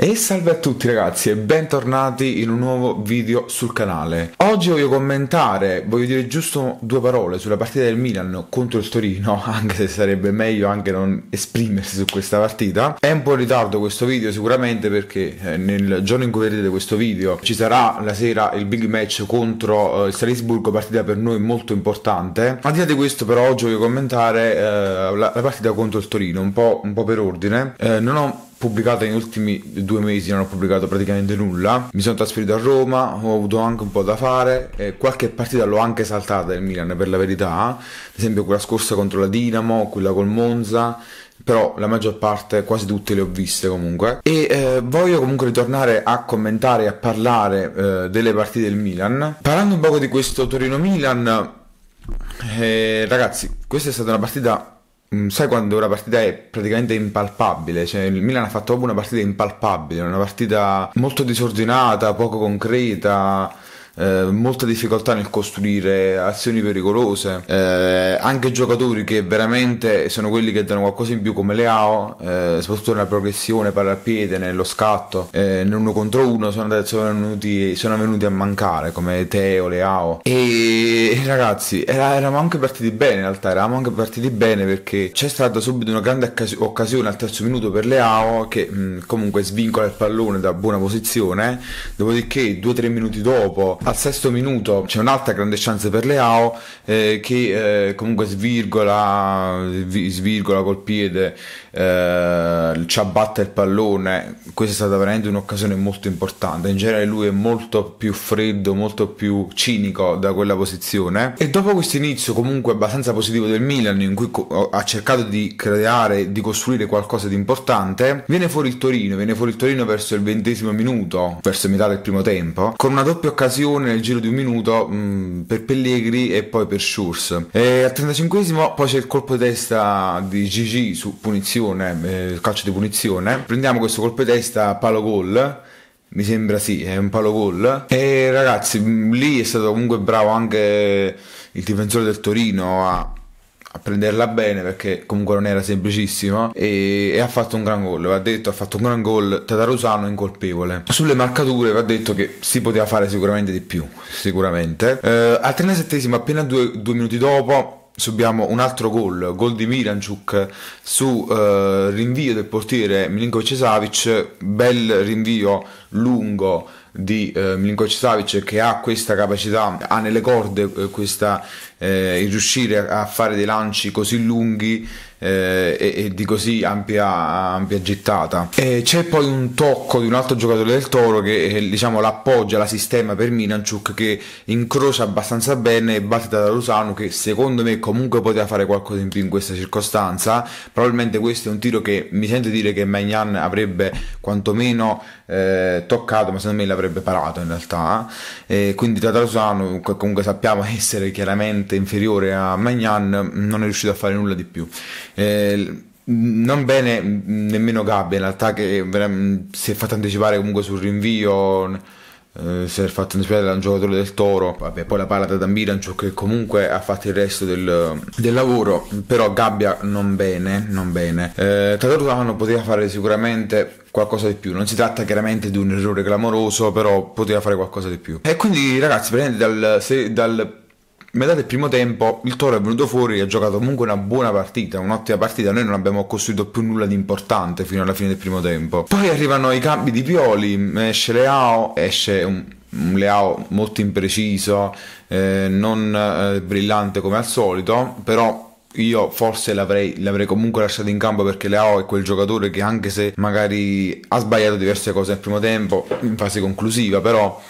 E salve a tutti ragazzi e bentornati in un nuovo video sul canale Oggi voglio commentare, voglio dire giusto due parole sulla partita del Milan contro il Torino Anche se sarebbe meglio anche non esprimersi su questa partita È un po' in ritardo questo video sicuramente perché eh, nel giorno in cui vedrete questo video Ci sarà la sera il big match contro eh, il Salisburgo, partita per noi molto importante Al di là di questo però oggi voglio commentare eh, la, la, partita contro il Torino, un po', un po per ordine eh, Non ho pubblicata negli ultimi due mesi, non ho pubblicato praticamente nulla. Mi sono trasferito a Roma, ho avuto anche un po' da fare, eh, qualche partita l'ho anche saltata del Milan per la verità, ad esempio quella scorsa contro la Dinamo, quella col Monza, però la maggior parte, quasi tutte le ho viste comunque. E eh, voglio comunque ritornare a commentare e a parlare eh, delle partite del Milan. Parlando un poco di questo Torino-Milan, eh, ragazzi, questa è stata una partita Mm, sai quando una partita è praticamente impalpabile, cioè il Milan ha fatto proprio una partita impalpabile, una partita molto disordinata, poco concreta. Eh, molta difficoltà nel costruire azioni pericolose, eh, anche giocatori che veramente sono quelli che danno qualcosa in più come Leao, eh, soprattutto nella progressione, palla al piede, nello scatto, eh, nell'uno contro uno sono, sono, venuti, sono, venuti, a mancare come Teo, Leao e ragazzi era, eravamo anche partiti bene in realtà, eravamo anche partiti bene perché c'è stata subito una grande occas- occasione al terzo minuto per Leao che mh, comunque svincola il pallone da buona posizione, dopodiché due o tre minuti dopo al sesto minuto c'è un'altra grande chance per Leao eh, che eh, comunque svirgola, svirgola col piede, eh, ci abbatte il pallone. Questa è stata veramente un'occasione molto importante. In genere lui è molto più freddo, molto più cinico da quella posizione. E dopo questo inizio comunque abbastanza positivo del Milan in cui co- ha cercato di creare, di costruire qualcosa di importante, viene fuori il Torino, viene fuori il Torino verso il ventesimo minuto, verso metà del primo tempo, con una doppia occasione Lione nel giro di un minuto mh, mm, per Pellegri e poi per Schurz. E al 35 poi c'è il colpo di testa di Gigi su punizione, eh, calcio di punizione. Prendiamo questo colpo di testa, palo gol. Mi sembra sì, è un palo gol. E ragazzi, mm, lì è stato comunque bravo anche il difensore del Torino a a prenderla bene perché comunque non era semplicissima e, e ha fatto un gran gol va detto ha fatto un gran gol Tatarusano incolpevole sulle marcature va detto che si poteva fare sicuramente di più sicuramente eh, al 37 appena due, due minuti dopo subiamo un altro gol, gol di Miranchuk su eh, rinvio del portiere Milinko Cesavic, bel rinvio lungo di eh, Milinkovic Savic che ha questa capacità, ha nelle corde eh, questa eh, riuscire a fare dei lanci così lunghi eh, e, e, di così ampia, ampia gittata. E c'è poi un tocco di un altro giocatore del Toro che eh, diciamo, l'appoggia, la sistema per Milanciuk che incrocia abbastanza bene e batte da Lusano che secondo me comunque poteva fare qualcosa in più in questa circostanza. Probabilmente questo è un tiro che mi sento dire che Magnan avrebbe quantomeno eh, toccato, ma secondo me l'avrebbe parato in realtà. E quindi Tatarusano, comunque sappiamo essere chiaramente inferiore a Magnan, non è riuscito a fare nulla di più. Eh, non bene nemmeno Gabbia in realtà che si è fatto anticipare comunque sul rinvio eh, si è fatto anticipare da un giocatore del Toro vabbè poi la palla da Dambirancio che comunque ha fatto il resto del, del lavoro però Gabbia non bene non bene eh, Tatarutano poteva fare sicuramente qualcosa di più. Non si tratta chiaramente di un errore clamoroso, però poteva fare qualcosa di più. E quindi, ragazzi, dal, se, dal metà del primo tempo il Toro è venuto fuori e ha giocato comunque una buona partita, un'ottima partita. Noi non abbiamo costruito più nulla di importante fino alla fine del primo tempo. Poi arrivano i cambi di Pioli, esce Leao, esce un, un Leao molto impreciso, eh, non eh, brillante come al solito, però io forse l'avrei, l'avrei, comunque lasciato in campo perché Leao è quel giocatore che anche se magari ha sbagliato diverse cose nel primo tempo, in fase conclusiva, però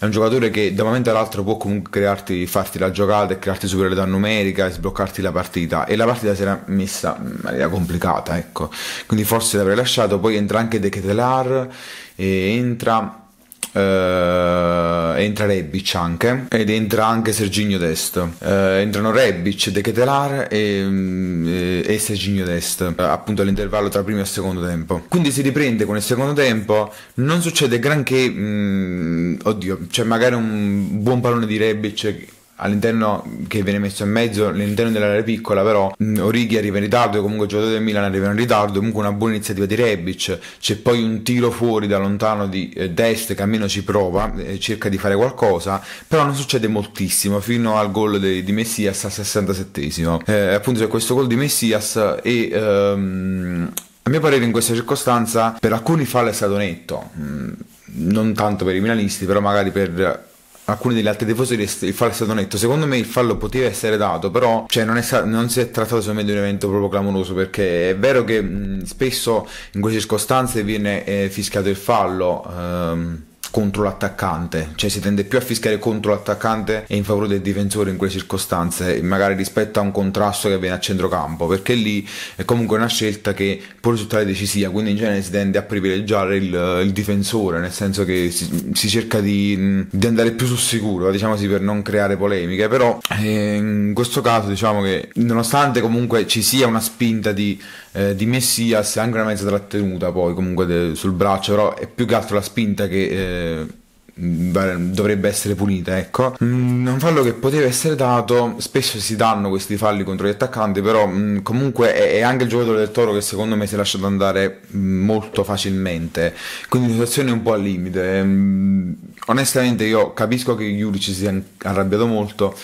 è un giocatore che da un momento all'altro può comunque crearti, farti la giocata e crearti superiorità numerica e sbloccarti la partita e la partita si era messa in maniera complicata ecco quindi forse l'avrei lasciato poi entra anche De Ketelar e entra Uh, entra Rebic anche ed entra anche Serginio Dest uh, entrano Rebic, De Ketelar e, um, e Serginio Dest uh, appunto all'intervallo tra primo e secondo tempo quindi si riprende con il secondo tempo non succede granché um, oddio c'è cioè magari un buon pallone di Rebic all'interno che viene messo in mezzo all'interno dell'area piccola però Orighi arriva in ritardo comunque il giocatore del Milan arriva in ritardo comunque una buona iniziativa di Rebic c'è poi un tiro fuori da lontano di eh, Dest che almeno ci prova eh, cerca di fare qualcosa però non succede moltissimo fino al gol di, di Messias al 67 eh, appunto c'è questo gol di Messias e ehm, a mio parere in questa circostanza per alcuni fallo è stato netto non tanto per i milanisti però magari per alcuni degli altri tifosi il fallo è stato netto. Secondo me il fallo poteva essere dato, però cioè, non, è, non, si è trattato secondo me di un evento proprio clamoroso, perché è vero che mh, spesso in queste circostanze viene eh, fischiato il fallo. Ehm, contro l'attaccante, cioè si tende più a fischiare contro l'attaccante e in favore del difensore in quelle circostanze, magari rispetto a un contrasto che avviene a centrocampo, perché lì è comunque una scelta che può risultare decisiva, quindi in genere si tende a privilegiare il, il difensore, nel senso che si, si cerca di, di, andare più sul sicuro, diciamo così, per non creare polemiche, però eh, in questo caso diciamo che nonostante comunque ci sia una spinta di, eh, di Messias, anche una mezza trattenuta poi comunque de, sul braccio, però è più che altro la spinta che... Eh, eh, dovrebbe essere punita, ecco. Un mm, fallo che poteva essere dato, spesso si danno questi falli contro gli attaccanti, però mm, comunque è, anche il giocatore del Toro che secondo me si è lasciato andare mm, molto facilmente, quindi situazione un po' al limite. onestamente io capisco che Juric si sia arrabbiato molto,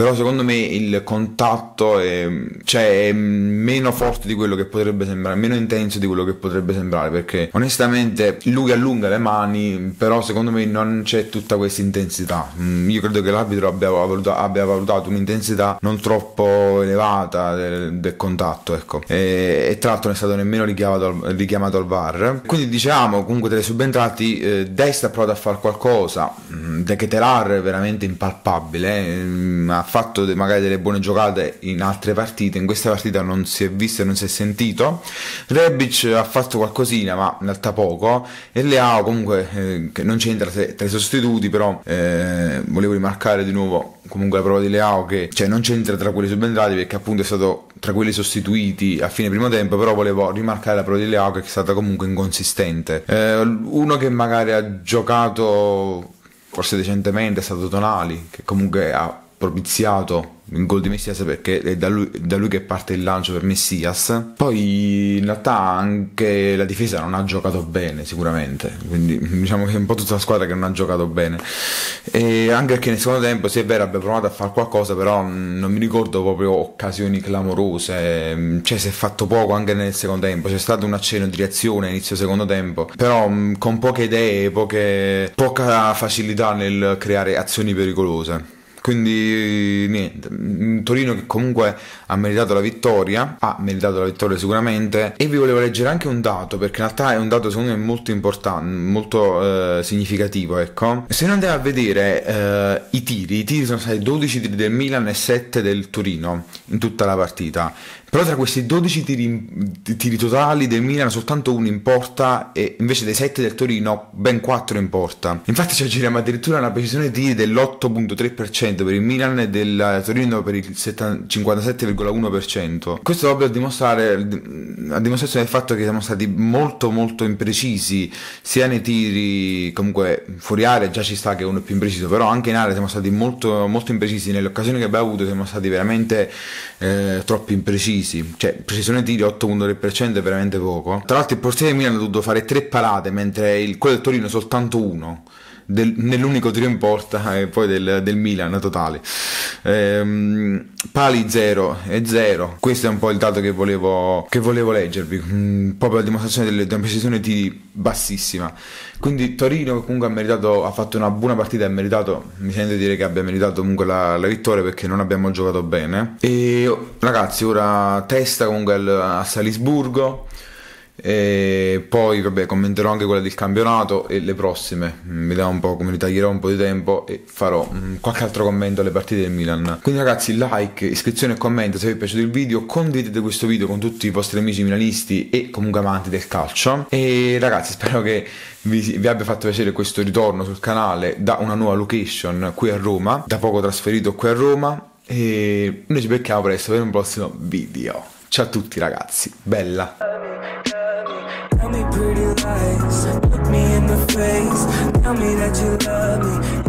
però secondo me il contatto è, cioè, è meno forte di quello che potrebbe sembrare, meno intenso di quello che potrebbe sembrare, perché onestamente lui allunga le mani, però secondo me non c'è tutta questa intensità. Mm, io credo che l'arbitro abbia valutato, abbia valutato un'intensità non troppo elevata del, del contatto, ecco. E, e, tra l'altro non è stato nemmeno richiamato al, richiamato al VAR. Quindi diciamo comunque tra i subentrati eh, Dest ha provato a fare qualcosa mm, De Ketelar è veramente impalpabile, eh. mm, ha fatto magari delle buone giocate in altre partite, in questa partita non si è visto e non si è sentito. Rebic ha fatto qualcosina, ma in realtà poco. E Leao comunque eh, non c'entra tra i sostituti, però eh, volevo rimarcare di nuovo comunque la prova di Leao che cioè, non c'entra tra quelli subentrati perché appunto è stato tra quelli sostituiti a fine primo tempo, però volevo rimarcare la prova di Leao che è stata comunque inconsistente. Eh, uno che magari ha giocato forse decentemente è stato Tonali, che comunque ha propiziato in gol di Messias perché è da lui, da lui, che parte il lancio per Messias. Poi in realtà anche la difesa non ha giocato bene sicuramente, quindi diciamo che è un po' tutta la squadra che non ha giocato bene. E anche perché nel secondo tempo, se è vero, abbiamo provato a fare qualcosa, però mm, non mi ricordo proprio occasioni clamorose, mm, cioè si è fatto poco anche nel secondo tempo, c'è stato un accenno di reazione inizio secondo tempo, però mm, con poche idee, poche, poca facilità nel creare azioni pericolose. Quindi niente, mm, Torino che comunque ha meritato la vittoria, ha meritato la vittoria sicuramente e vi volevo leggere anche un dato perché in realtà è un dato secondo me molto importante, molto eh, significativo ecco. Se noi andiamo a vedere eh, i tiri, i tiri sono stati 12 tiri del Milan e 7 del Torino in tutta la partita. Però tra questi 12 tiri, tiri totali del Milan soltanto uno in porta e invece dei 7 del Torino ben 4 in porta. Infatti ci aggiriamo addirittura una precisione di tiri dell'8.3% per il Milan e del Torino per il 57,1%. Questo è ovvio a dimostrare a dimostrazione del fatto che siamo stati molto molto imprecisi sia nei tiri comunque fuori area già ci sta che uno è più impreciso, però anche in area siamo stati molto molto imprecisi nelle occasioni che abbiamo avuto, siamo stati veramente eh, troppo imprecisi precisi, cioè precisione di 8,3% è veramente poco. Tra l'altro il portiere di Milano ha dovuto fare tre parate, mentre il, quello del Torino soltanto uno del, nell'unico tiro in porta e eh, poi del, del Milan totale. Ehm, pali 0 e 0. Questo è un po' il dato che volevo, che volevo leggervi, mh, mm, proprio la dimostrazione delle, di una precisione tiri bassissima. Quindi Torino comunque ha meritato, ha fatto una buona partita e meritato, mi sento dire che abbia meritato comunque la, la, vittoria perché non abbiamo giocato bene. E ragazzi, ora testa comunque al, a Salisburgo. E poi vabbè, commenterò anche quella del campionato e le prossime. Mm, vediamo un po' come ritaglierò un po' di tempo e farò mm, qualche altro commento alle partite del Milan. Quindi ragazzi, like, iscrizione e commento se vi è piaciuto il video, condividete questo video con tutti i vostri amici milanisti e comunque amanti del calcio. E ragazzi, spero che vi, vi abbia fatto piacere questo ritorno sul canale da una nuova location qui a Roma, da poco trasferito qui a Roma e noi ci becchiamo presto per un prossimo video. Ciao a tutti ragazzi, bella! lies. Look me in the face, tell me that you love me.